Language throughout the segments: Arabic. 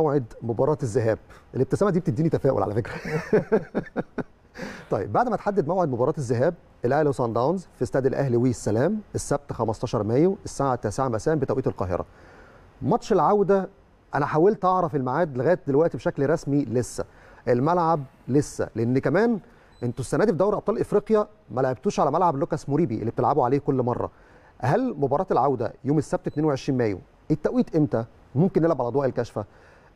موعد مباراه الذهاب الابتسامه دي بتديني تفاؤل على فكره طيب بعد ما تحدد موعد مباراه الذهاب الاهلي وصن داونز في استاد الاهلي والسلام السبت 15 مايو الساعه 9 مساء بتوقيت القاهره ماتش العوده انا حاولت اعرف الميعاد لغايه دلوقتي بشكل رسمي لسه الملعب لسه لان كمان انتوا السنه دي في دوري ابطال افريقيا ما لعبتوش على ملعب لوكاس موريبي اللي بتلعبوا عليه كل مره هل مباراه العوده يوم السبت 22 مايو التوقيت امتى ممكن نلعب على اضواء الكاشفه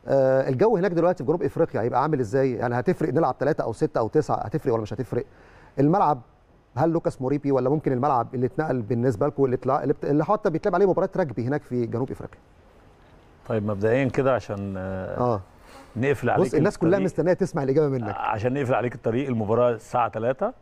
آه، الجو هناك دلوقتي في جنوب افريقيا هيبقى عامل ازاي يعني هتفرق نلعب ثلاثة او ستة او تسعة هتفرق ولا مش هتفرق الملعب هل لوكاس موريبي ولا ممكن الملعب اللي اتنقل بالنسبه لكم اللي, تلع... اللي حتى بيتلعب عليه مباراه رجبي هناك في جنوب افريقيا طيب مبدئيا كده عشان اه, آه. نقفل عليك بص الناس كلها مستنيه تسمع الاجابه منك آه، عشان نقفل عليك الطريق المباراه الساعه 3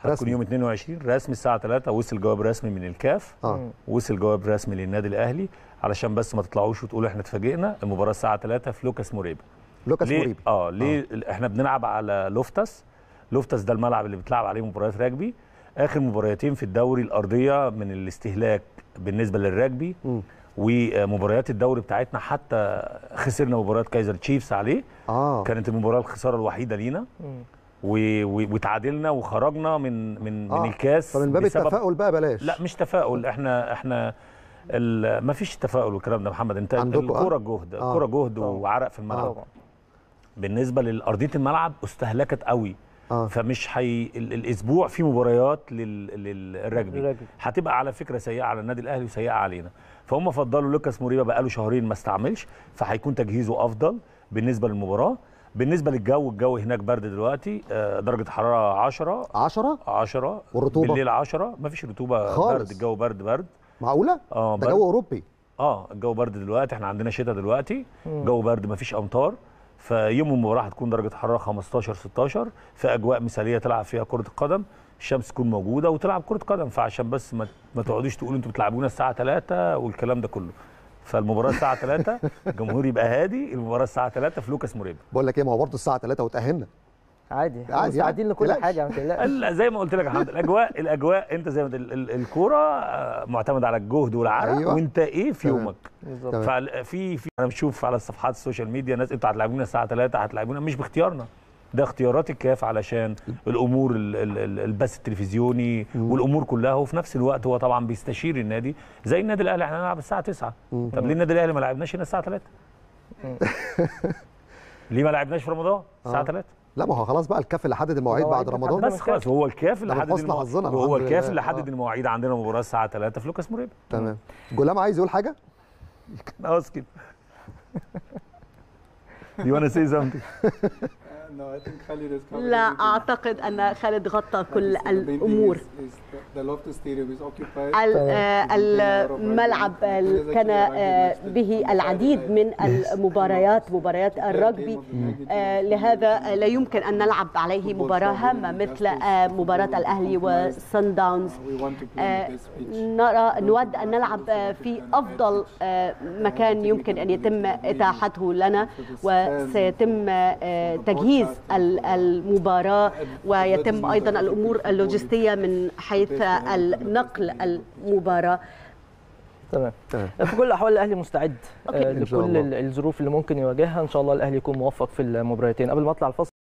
هتكون يوم 22 رسمي الساعه 3 وصل جواب رسمي من الكاف آه. وصل جواب رسمي للنادي الاهلي علشان بس ما تطلعوش وتقولوا احنا اتفاجئنا المباراه الساعه 3 في لوكاس موريبا لوكاس موريبا اه ليه آه. احنا بنلعب على لوفتس لوفتس ده الملعب اللي بتلعب عليه مباريات راجبي اخر مباراتين في الدوري الارضيه من الاستهلاك بالنسبه للراجبي ومباريات الدوري بتاعتنا حتى خسرنا مباراه كايزر تشيفز عليه آه. كانت المباراه الخساره الوحيده لينا وتعادلنا وخرجنا من من آه. من الكاس فمن باب التفاؤل بقى بلاش لا مش تفاؤل احنا احنا ما فيش تفاؤل والكلام ده محمد انت الكوره آه؟ جهد الكوره آه. جهد آه. وعرق في الملعب آه. بالنسبه لارضيه الملعب استهلكت قوي آه. فمش حي... الاسبوع في مباريات لل... للرجبي هتبقى على فكره سيئه على النادي الاهلي وسيئه علينا فهم فضلوا لوكاس موريبا بقاله شهرين ما استعملش فهيكون تجهيزه افضل بالنسبه للمباراه بالنسبه للجو الجو هناك برد دلوقتي آه، درجه الحراره 10 10 10 والرطوبه بالليل 10 مفيش رطوبه خالص. برد الجو برد برد معقوله اه ده جو اوروبي اه الجو برد دلوقتي احنا عندنا شتاء دلوقتي مم. جو برد مفيش امطار فيوم المباراه هتكون درجه حراره 15 16 في اجواء مثاليه تلعب فيها كره القدم الشمس تكون موجوده وتلعب كره قدم فعشان بس ما, ما تقعدوش تقول انتوا بتلعبونا الساعه 3 والكلام ده كله فالمباراه الساعه 3 الجمهور يبقى هادي المباراه الساعه 3 في لوكاس موريبا بقول لك ايه ما هو برضه الساعه 3 وتاهلنا عادي عادي يعني، مستعدين لكل حاجه ما تقلقش زي ما قلت لك يا حمد الاجواء الاجواء انت زي ما الكوره آه، معتمد على الجهد والعرق أيوة. وانت ايه في يومك بالظبط ففي في انا بشوف على الصفحات السوشيال ميديا ناس انتوا هتلاعبونا الساعه 3 هتلاعبونا مش باختيارنا ده اختيارات الكاف علشان الامور البث التلفزيوني والامور كلها وفي نفس الوقت هو طبعا بيستشير النادي زي النادي الاهلي احنا هنلعب الساعه 9 طب ليه النادي الاهلي ما لعبناش هنا الساعه 3 ليه ما لعبناش في رمضان الساعه 3 آه. لا ما هو خلاص بقى الكاف اللي حدد المواعيد بعد رمضان بس خلاص هو الكاف اللي حدد المواعيد هو الكاف اللي حدد آه. المواعيد عندنا مباراه الساعه 3 في لوكاس موريبا تمام جولام عايز يقول حاجه؟ اسكت يو ونا سي سمثينج لا أعتقد أن خالد غطى كل الأمور طيب. آه، الملعب كان آه، به العديد من المباريات مباريات الرجبي آه، لهذا لا يمكن أن نلعب عليه مباراة هامة مثل مباراة الأهلي وسان uh, داونز نرى نود أن نلعب في أفضل مكان يمكن أن يتم إتاحته لنا وسيتم تجهيز تجهيز المباراة ويتم أيضا الأمور اللوجستية من حيث النقل المباراة تمام في كل الاحوال الاهلي مستعد آه، لكل الظروف اللي ممكن يواجهها ان شاء الله الاهلي يكون موفق في المباراتين قبل ما اطلع الفصل